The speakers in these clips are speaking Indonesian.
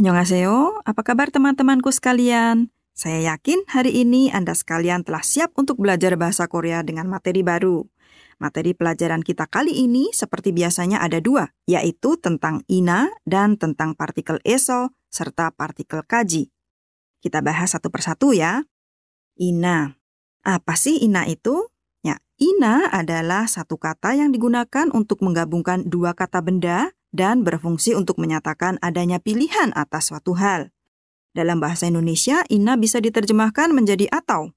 Annyeonghaseyo, apa kabar teman-temanku sekalian? Saya yakin hari ini Anda sekalian telah siap untuk belajar bahasa Korea dengan materi baru. Materi pelajaran kita kali ini seperti biasanya ada dua, yaitu tentang ina dan tentang partikel eso serta partikel kaji. Kita bahas satu persatu ya. Ina. Apa sih ina itu? Ya, ina adalah satu kata yang digunakan untuk menggabungkan dua kata benda dan berfungsi untuk menyatakan adanya pilihan atas suatu hal. Dalam bahasa Indonesia, ina bisa diterjemahkan menjadi atau.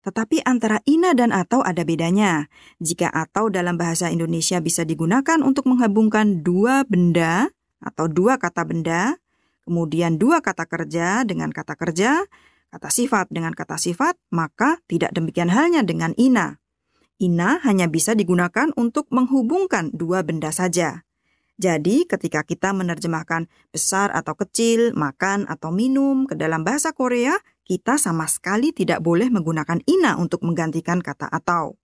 Tetapi antara ina dan atau ada bedanya. Jika atau dalam bahasa Indonesia bisa digunakan untuk menghubungkan dua benda atau dua kata benda, kemudian dua kata kerja dengan kata kerja, kata sifat dengan kata sifat, maka tidak demikian halnya dengan ina. Ina hanya bisa digunakan untuk menghubungkan dua benda saja. Jadi, ketika kita menerjemahkan besar atau kecil, makan atau minum ke dalam bahasa Korea, kita sama sekali tidak boleh menggunakan ina untuk menggantikan kata atau.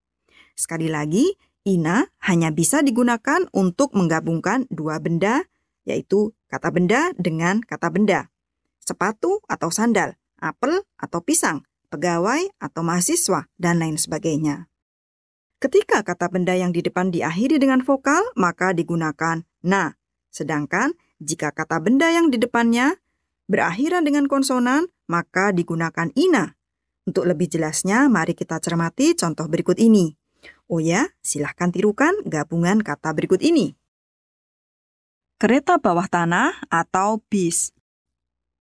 Sekali lagi, ina hanya bisa digunakan untuk menggabungkan dua benda, yaitu kata benda dengan kata benda. Sepatu atau sandal, apel atau pisang, pegawai atau mahasiswa, dan lain sebagainya. Ketika kata benda yang di depan diakhiri dengan vokal, maka digunakan Nah, sedangkan jika kata benda yang di depannya berakhiran dengan konsonan, maka digunakan ina. Untuk lebih jelasnya, mari kita cermati contoh berikut ini. Oh ya, silahkan tirukan gabungan kata berikut ini. Kereta bawah tanah atau bis.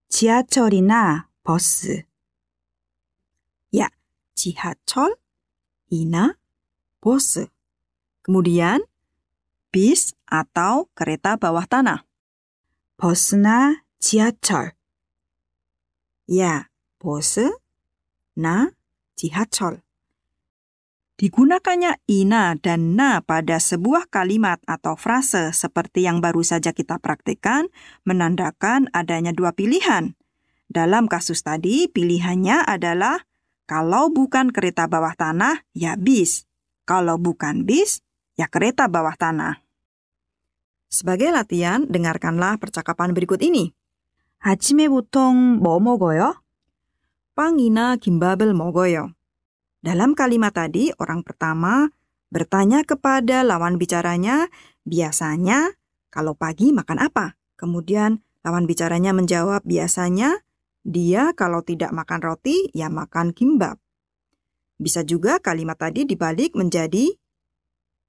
지하철이나 버스. Ya, 지하철, ina, 버스. Kemudian, bis atau kereta bawah tanah. 버스나 지하철. Ya, bosna 지하철. Digunakannya ina dan na pada sebuah kalimat atau frase seperti yang baru saja kita praktikkan menandakan adanya dua pilihan. Dalam kasus tadi, pilihannya adalah kalau bukan kereta bawah tanah, ya bis. Kalau bukan bis, ya kereta bawah tanah. Sebagai latihan, dengarkanlah percakapan berikut ini. 아침에 보통 뭐 먹어요? 빵이나 김밥을 먹어요. Dalam kalimat tadi, orang pertama bertanya kepada lawan bicaranya, biasanya kalau pagi makan apa? Kemudian lawan bicaranya menjawab, biasanya dia kalau tidak makan roti, ya makan kimbab. Bisa juga kalimat tadi dibalik menjadi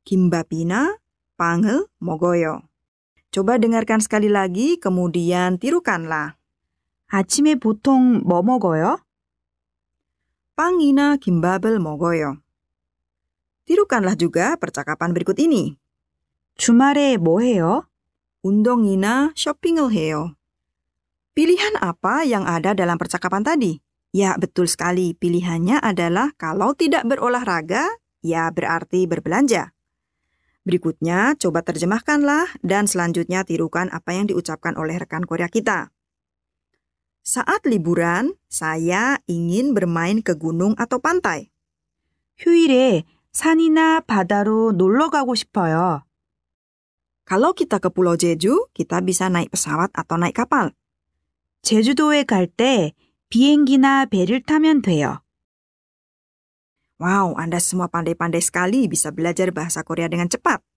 kimbabina Panggil mogoyo. Coba dengarkan sekali lagi, kemudian tirukanlah. 아침에 보통 뭐 먹어요? 빵이나 김밥을 mogoyo. Tirukanlah juga percakapan berikut ini. 주말에 뭐 해요? 운동이나 쇼핑을 해요. Pilihan apa yang ada dalam percakapan tadi? Ya, betul sekali. Pilihannya adalah kalau tidak berolahraga, ya berarti berbelanja. Berikutnya, coba terjemahkanlah dan selanjutnya tirukan apa yang diucapkan oleh rekan Korea kita. Saat liburan, saya ingin bermain ke gunung atau pantai. 휴일에 산이나 바다로 놀러 가고 싶어요. Kalau kita ke Pulau Jeju, kita bisa naik pesawat atau naik kapal. 제주도에 갈때 비행기나 배를 타면 돼요. Wow, Anda semua pandai-pandai sekali bisa belajar bahasa Korea dengan cepat.